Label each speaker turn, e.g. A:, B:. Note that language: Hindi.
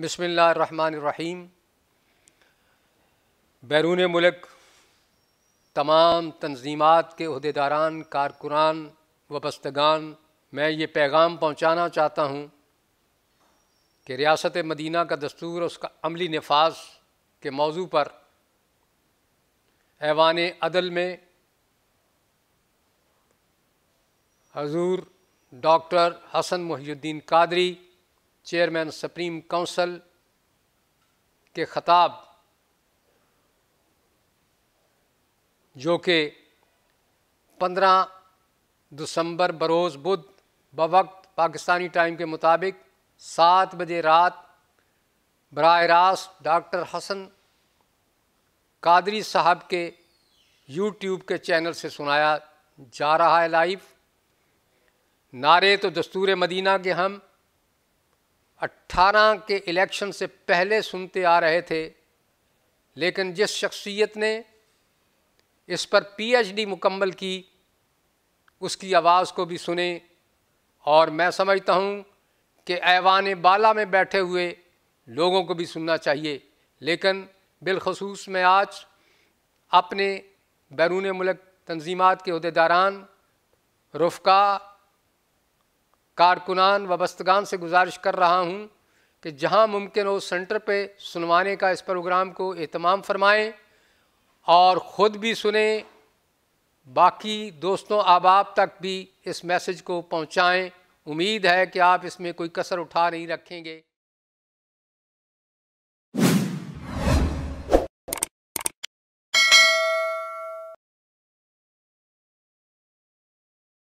A: बसमीम बैरून मुल्क तमाम तनज़ीमत के अहदेदारान कारकुनान वस्तगान मैं ये पैगाम पहुँचाना चाहता हूँ कि रियासत मदीना का दस्तूर उसका अमली नफाज के मौजू पर ऐवान अदल में हजूर doctor Hasan Muhiuddin Qadri chairman supreme council के ख़ताब जो कि 15 दिसंबर बरोज़ बुध बवक्त पाकिस्तानी टाइम के मुताबिक सात बजे रात बरह रास्त डॉक्टर हसन कादरी साहब के यूट्यूब के चैनल से सुनाया जा रहा है लाइव नारे तो दस्तूर मदीना के हम 18 के इलेक्शन से पहले सुनते आ रहे थे लेकिन जिस शख्सियत ने इस पर पीएचडी मुकम्मल की उसकी आवाज़ को भी सुने और मैं समझता हूँ कि ऐवान बाला में बैठे हुए लोगों को भी सुनना चाहिए लेकिन बिलखसूस मैं आज अपने बैरून मुल्क तंजीमत के अहदेदारान रुफ़ा कारकुनान व बस्तगान से गुजारिश कर रहा हूँ कि जहाँ मुमकिन हो सेंटर पर सुनवाने का इस प्रोग्राम को अहतमाम फरमाएँ और ख़ुद भी सुने बाकी दोस्तों आबाब तक भी इस मैसेज को पहुँचाएँ उम्मीद है कि आप इसमें कोई कसर उठा नहीं रखेंगे